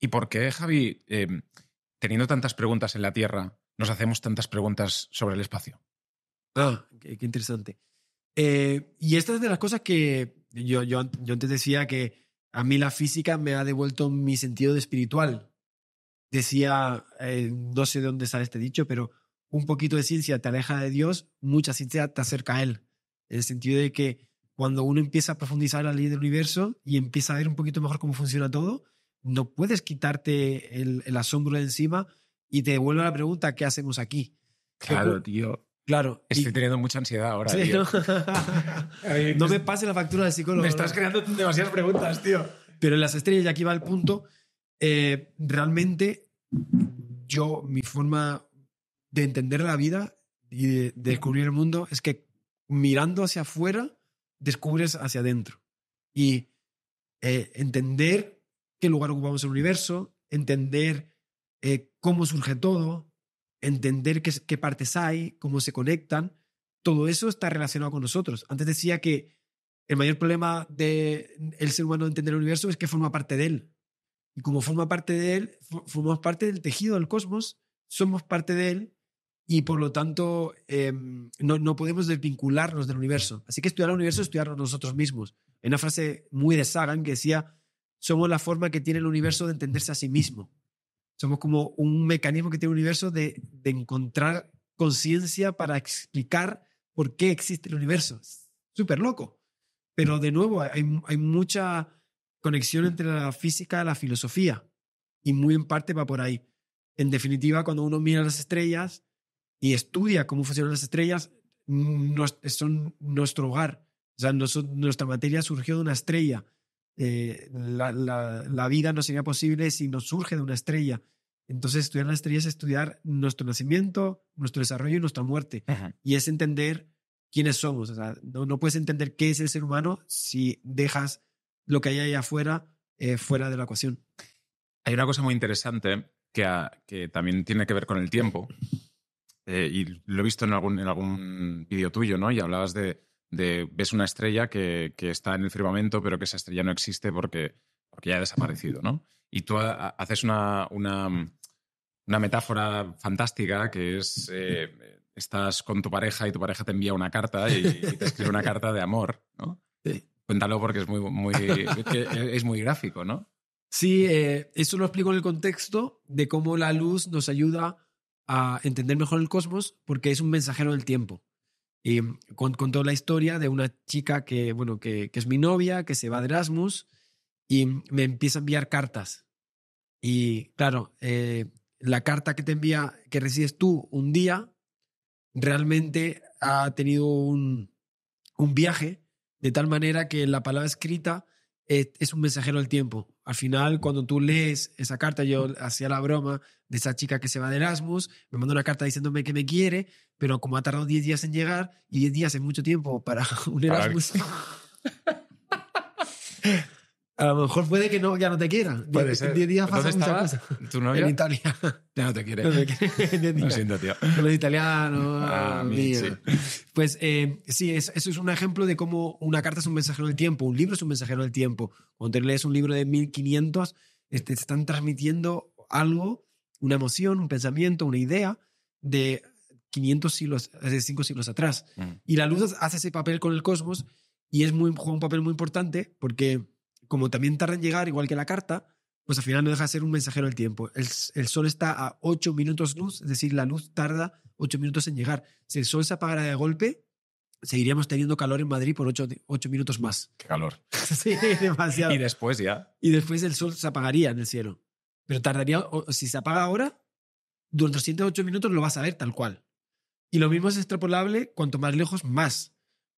¿Y por qué, Javi, em, teniendo tantas preguntas en la Tierra, nos hacemos tantas preguntas sobre el espacio? Ah, qué, interesante. Eh, y esta es de las cosas que yo, yo, yo antes decía que a mí la física me ha devuelto mi sentido de espiritual. Decía, eh, no sé de dónde sale este dicho, pero un poquito de ciencia te aleja de Dios, mucha ciencia te acerca a Él. En el sentido de que cuando uno empieza a profundizar la ley del universo y empieza a ver un poquito mejor cómo funciona todo, no puedes quitarte el, asombro de encima y te devuelve la pregunta, ¿qué hacemos aquí? Claro, tío. Claro. Estoy teniendo mucha ansiedad ahora. ¿no? Pues me pase la factura de psicólogo. Me estás creando demasiadas preguntas, tío. Pero en las estrellas, y aquí va el punto, eh, realmente yo, mi forma de entender la vida y de, descubrir el mundo es que mirando hacia afuera, descubres hacia adentro. Y eh, entender qué lugar ocupamos en el universo, entender eh, cómo surge todo, entender qué, partes hay, cómo se conectan. Todo eso está relacionado con nosotros. Antes decía que el mayor problema del el ser humano de entender el universo es que forma parte de él. Y como forma parte de él, formamos parte del tejido del cosmos, somos parte de él y por lo tanto em, no, no, podemos desvincularnos del universo. Así que estudiar el universo es estudiarnos nosotros mismos. En una frase muy de Sagan que decía, somos la forma que tiene el universo de entenderse a sí mismo. Somos como un mecanismo que tiene el universo de, encontrar conciencia para explicar por qué existe el universo. Súper loco. Pero de nuevo, hay, mucha conexión entre la física y la filosofía. Y muy en parte va por ahí. En definitiva, cuando uno mira las estrellas y estudia cómo funcionan las estrellas, son nuestro hogar. O sea, nuestra materia surgió de una estrella eh, la, vida no sería posible si no surge de una estrella. Entonces, estudiar las estrellas es estudiar nuestro nacimiento, nuestro desarrollo y nuestra muerte. Y es entender quiénes somos. no, puedes entender qué es el ser humano si dejas lo que hay ahí afuera eh, fuera de la ecuación. Hay una cosa muy interesante que, que también tiene que ver con el tiempo. Eh, y lo he visto en algún, en algún vídeo tuyo, ¿no? Y hablabas de, de ves una estrella que, está en el firmamento, pero que esa estrella no existe porque, ya ha desaparecido, ¿no? Y tú haces una, metáfora fantástica que es, eh, estás con tu pareja y tu pareja te envía una carta y, te escribe una carta de amor, ¿no? Cuéntalo porque es muy, es muy gráfico, ¿no? Sí, eh, eso lo explico en el contexto de cómo la luz nos ayuda a entender mejor el cosmos porque es un mensajero del tiempo. Y contó la historia de una chica que, bueno, que, que es mi novia, que se va de Erasmus y me empieza a enviar cartas. Y claro, eh, la carta que te envía, que recibes tú un día, realmente ha tenido un, un viaje de tal manera que la palabra escrita eh, es, un mensajero del tiempo. Al final, cuando tú lees esa carta, yo hacía la broma de esa chica que se va de Erasmus, me mandó una carta diciéndome que me quiere, pero como ha tardado 10 días en llegar, y 10 días es mucho tiempo para un Erasmus. A lo mejor puede que no, ya no te quiera. Puede ser. Diez días muchas ¿Tu novia? En Italia. Ya no te quiere. No, siento, tío. Los italianos. Ah, pues eh, sí, eso es un ejemplo de cómo una carta es un mensajero del tiempo, un libro es un mensajero del tiempo. Cuando te lees un libro de 1500, este, te están transmitiendo algo, una emoción, un pensamiento, una idea de 500 siglos, de 5 siglos atrás. Mm. Y la luz hace ese papel con el cosmos y es muy, juega un papel muy importante porque como también tarda en llegar, igual que la carta, pues al final no deja de ser un mensajero del tiempo. El, sol está a 8 minutos luz, es decir, la luz tarda 8 minutos en llegar. Si el sol se apagara de golpe, seguiríamos teniendo calor en Madrid por 8, 8 minutos más. Qué calor. sí, demasiado. y después ya. Y después el sol se apagaría en el cielo. Pero tardaría, si se apaga ahora, durante los siguientes 8 minutos lo vas a ver tal cual. Y lo mismo es extrapolable cuanto más lejos, más.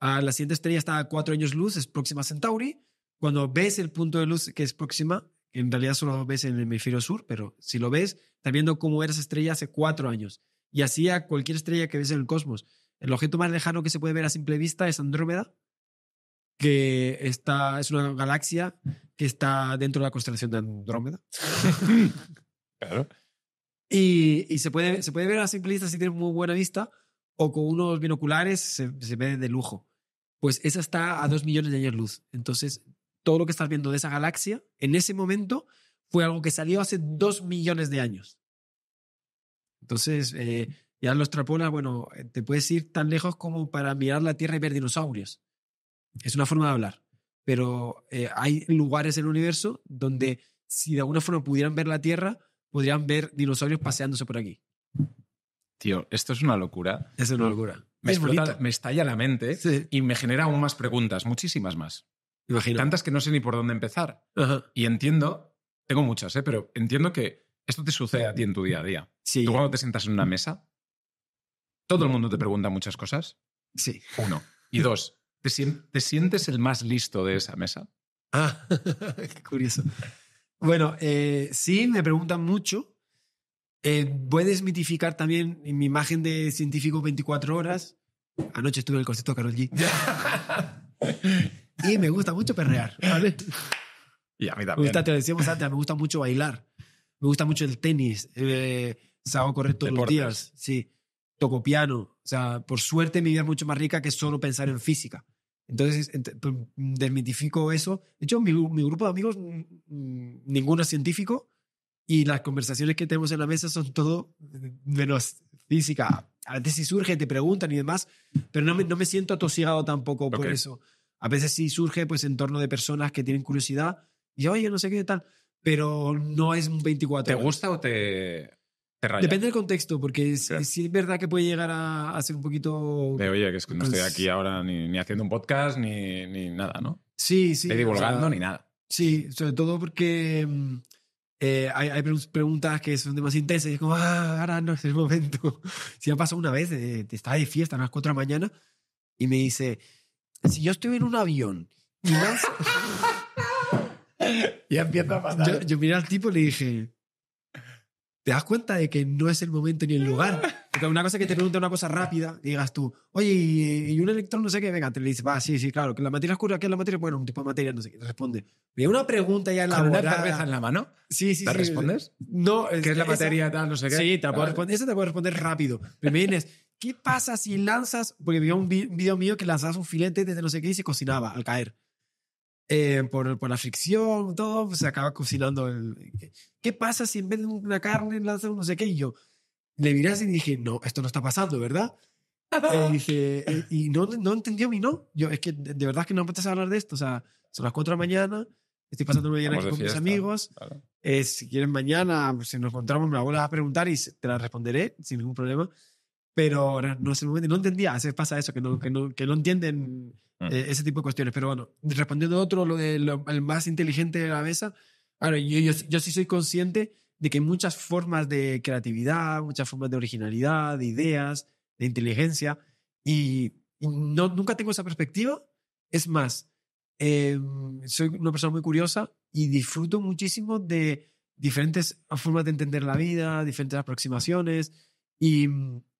A ah, la siguiente estrella está a 4 años luz, es próxima a Centauri cuando ves el punto de luz que es próxima, en realidad solo lo ves en el hemisferio sur, pero si lo ves, estás viendo cómo era esa estrella hace cuatro años. Y así a cualquier estrella que ves en el cosmos. El objeto más lejano que se puede ver a simple vista es Andrómeda, que está, es una galaxia que está dentro de la constelación de Andrómeda. claro. Y, y, se, puede, se puede ver a simple vista si tienes muy buena vista o con unos binoculares se, se ve de lujo. Pues esa está a dos millones de años luz. Entonces, todo lo que estás viendo de esa galaxia, en ese momento, fue algo que salió hace dos millones de años. Entonces, eh, ya los extrapolas, bueno, eh, te puedes ir tan lejos como para mirar la Tierra y ver dinosaurios. Es una forma de hablar. Pero eh, hay lugares en el universo donde, si de alguna forma pudieran ver la Tierra, podrían ver dinosaurios paseándose por aquí. Tío, esto es una locura. Es una locura. Me, explota, me estalla la mente y me genera aún más preguntas, muchísimas más. Tantas que no sé ni por dónde empezar. Y entiendo, tengo muchas, ¿eh? pero entiendo que esto te sucede a ti en tu día a día. Tú cuando te sientas en una mesa, todo el mundo te pregunta muchas cosas. Sí. Uno. Y dos, ¿te, sientes el más listo de esa mesa? Ah, qué curioso. Bueno, eh, sí, me preguntan mucho. Eh, Puedes mitificar también mi imagen de científico 24 horas. Anoche estuve en el concierto de Carol G. Y me gusta mucho perrear. ¿vale? Ah, y a mí también. Me gusta, te lo decíamos antes, me gusta mucho bailar. Me gusta mucho el tenis. Eh, correcto correr todos los días. Sí. Toco piano. O sea, por suerte mi vida es mucho más rica que solo pensar en física. Entonces, desmitifico eso. De hecho, mi, grupo de amigos, mm, mm, ninguno es científico y las conversaciones que tenemos en la mesa son todo menos física. A veces si surge, te preguntan y demás, pero no me, no me siento atosigado tampoco por eso. A veces sí surge pues en torno de personas que tienen curiosidad y oye, no sé qué tal, pero no es un 24. ¿Te gusta o te, te raya? Depende del contexto, porque sí es verdad que puede llegar a, ser un poquito... De oye, que no estoy pues aquí ahora ni, haciendo un podcast ni, ni nada, ¿no? Sí, sí. Estoy divulgando ni nada. Sí, sobre todo porque... Mm, eh, hay, hay, preguntas que son demasiado intensas y es como, ah, ahora no es el momento. si me ha pasado una vez, eh, estaba de fiesta a las 4 de la mañana y me dice, si yo estoy en un avión y más... y empieza a pasar... Yo, miré al tipo y le dije, te das cuenta de que no es el momento ni el lugar. Porque una cosa que te pregunta una cosa rápida digas tú, oye, y un electrón no sé qué, venga, te le dices, va, sí, sí, claro, que la materia oscura, ¿qué es la materia? Bueno, un tipo de materia, no sé qué, te responde. Y una pregunta ya en la ¿Con una cerveza en la mano? Sí, sí, ¿Te respondes? No. ¿Qué es la materia, tal, no sé qué? Sí, te puedo responder, esa te puede responder rápido. Pero me vienes... ¿qué pasa si lanzas? Porque vi un video mío que lanzas un filete desde no sé qué y se cocinaba al caer. Eh, por, la fricción, todo, pues, se acaba cocinando. Eh, ¿qué, pasa si en vez de una carne lanzas un no sé qué? Y yo le miré y dije, no, esto no está pasando, ¿verdad? Eh, y no, no entendió mi no. Yo, es que de, verdad que no me apetece hablar de esto. O sea, son las 4 de la mañana, estoy pasando una mañana aquí con mis amigos. si quieres mañana, pues, si nos encontramos, me la vuelvas a preguntar y te la responderé sin ningún problema pero ahora no es el momento. No entendía, se pasa eso, que no, que no, que no entienden mm. eh, ese tipo de cuestiones. Pero bueno, respondiendo a otro, lo más inteligente de la mesa, ahora yo, yo, sí soy consciente de que hay muchas formas de creatividad, muchas formas de originalidad, de ideas, de inteligencia, y, no, nunca tengo esa perspectiva. Es más, em, soy una persona muy curiosa y disfruto muchísimo de diferentes formas de entender la vida, diferentes aproximaciones, y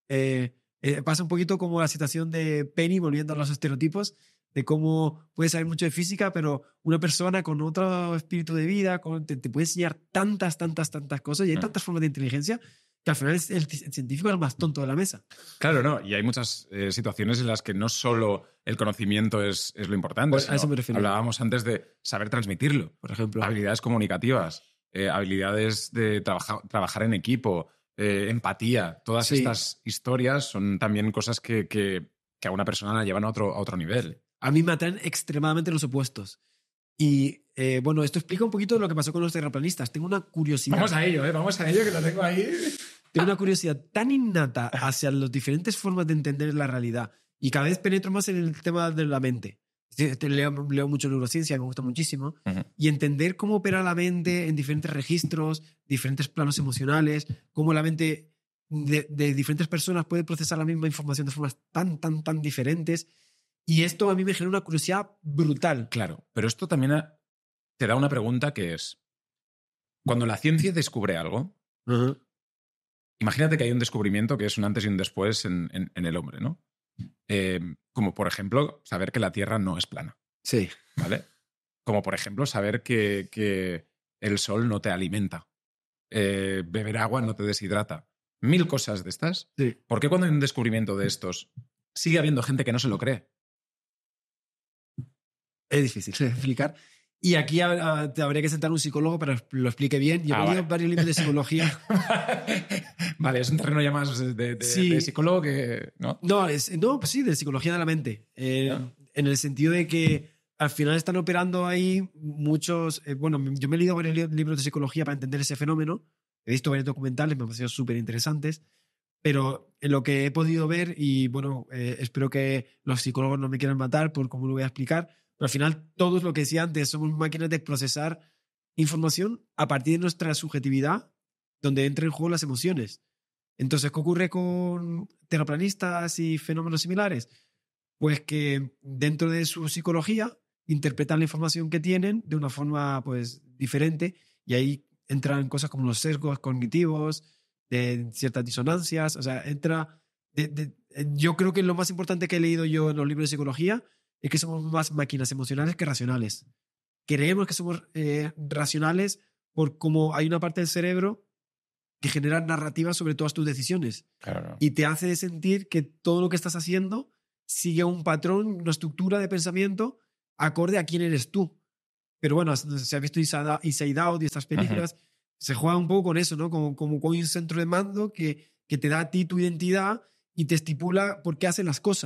eh, eh, pasa un poquito como la situación de Penny, volviendo a los estereotipos, de cómo puedes saber mucho de física, pero una persona con otro espíritu de vida te, puede enseñar tantas, tantas, tantas cosas y hay mm. tantas formas de inteligencia que al final el, científico es el más tonto de la mesa. Claro, no, y hay muchas eh, situaciones en las que no solo el conocimiento es, lo importante. Hablábamos antes de saber transmitirlo. Por ejemplo. Habilidades comunicativas, habilidades de trabajar en equipo, eh, empatía. Todas estas historias son también cosas que, a una persona la llevan a otro, nivel. A mí me atraen extremadamente los opuestos. Y eh, bueno, esto explica un poquito lo que pasó con los terraplanistas. Tengo una curiosidad. Vamos a ello, eh, vamos a ello, que lo tengo ahí. Tengo una curiosidad tan innata hacia las diferentes formas de entender la realidad. Y cada vez penetro más en el tema de la mente. Este, leo, mucho neurociencia, me gusta muchísimo, y entender cómo opera la mente en diferentes registros, diferentes planos emocionales, cómo la mente de, diferentes personas puede procesar la misma información de formas tan, tan, tan diferentes. Y esto a mí me genera una curiosidad brutal. Claro, pero esto también ah, te da una pregunta que es, cuando la ciencia descubre algo, imagínate que hay un descubrimiento que es un antes y un después en el hombre, ¿no? Eh, como por ejemplo, saber que la Tierra no es plana. Sí. ¿Vale? Como por ejemplo, saber que, el sol no te alimenta. Eh, beber agua no te deshidrata. Mil cosas de estas. Sí. ¿Por qué cuando hay un descubrimiento de estos sigue habiendo gente que no se lo cree? Es difícil explicar. Y aquí ah, ah, te habría que sentar un psicólogo para que lo explique bien. Yo he leído ah, varios libros de psicología. vale, es un terreno ya más de, psicólogo que. No, no, es, no, pues sí, de psicología de la mente. Eh, en el sentido de que al final están operando ahí muchos. Eh, bueno, yo me he leído varios libros de psicología para entender ese fenómeno. He visto varios documentales, me han parecido súper interesantes. Pero en lo que he podido ver, y bueno, eh, espero que los psicólogos no me quieran matar por cómo lo voy a explicar pero al final, todo es lo que decía antes, somos máquinas de procesar información a partir de nuestra subjetividad, donde entran en juego las emociones. Entonces, ¿qué ocurre con teraplanistas y fenómenos similares? Pues que dentro de su psicología interpretan la información que tienen de una forma pues diferente y ahí entran cosas como los sesgos cognitivos, de ciertas disonancias, o sea, entra... yo creo que lo más importante que he leído yo en los libros de psicología es que somos más máquinas emocionales que racionales. Creemos que somos eh, racionales por cómo hay una parte del cerebro que genera narrativas sobre todas tus decisiones y te hace sentir que todo lo que estás haciendo sigue un patrón, una estructura de pensamiento acorde a quién eres tú. Pero bueno, se ha visto Inside Out y estas películas, se juega un poco con eso, ¿no? Como, como con un centro de mando que, que te da a ti tu identidad y te estipula por qué haces las cosas.